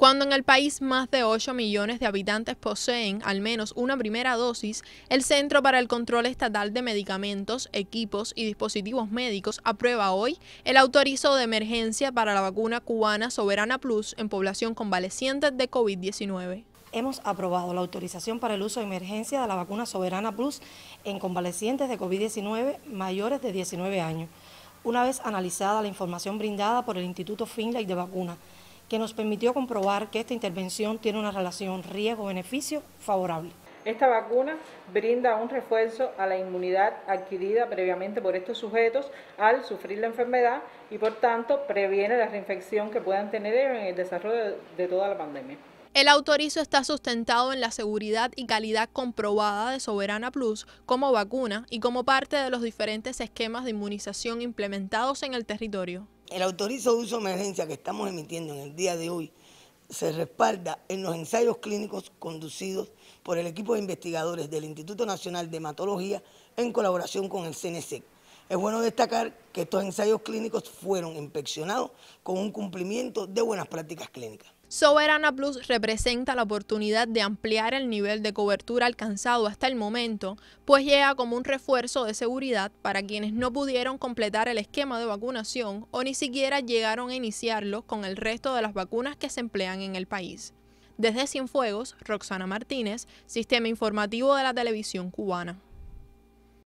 Cuando en el país más de 8 millones de habitantes poseen al menos una primera dosis, el Centro para el Control Estatal de Medicamentos, Equipos y Dispositivos Médicos aprueba hoy el autorizo de emergencia para la vacuna cubana Soberana Plus en población convaleciente de COVID-19 hemos aprobado la autorización para el uso de emergencia de la vacuna Soberana Plus en convalecientes de COVID-19 mayores de 19 años, una vez analizada la información brindada por el Instituto Finlay de Vacunas, que nos permitió comprobar que esta intervención tiene una relación riesgo-beneficio favorable. Esta vacuna brinda un refuerzo a la inmunidad adquirida previamente por estos sujetos al sufrir la enfermedad y por tanto previene la reinfección que puedan tener en el desarrollo de toda la pandemia. El autorizo está sustentado en la seguridad y calidad comprobada de Soberana Plus como vacuna y como parte de los diferentes esquemas de inmunización implementados en el territorio. El autorizo de uso de emergencia que estamos emitiendo en el día de hoy se respalda en los ensayos clínicos conducidos por el equipo de investigadores del Instituto Nacional de Hematología en colaboración con el CNSEC. E es bueno destacar que estos ensayos clínicos fueron inspeccionados con un cumplimiento de buenas prácticas clínicas. Soberana Plus representa la oportunidad de ampliar el nivel de cobertura alcanzado hasta el momento, pues llega como un refuerzo de seguridad para quienes no pudieron completar el esquema de vacunación o ni siquiera llegaron a iniciarlo con el resto de las vacunas que se emplean en el país. Desde Cienfuegos, Roxana Martínez, Sistema Informativo de la Televisión Cubana.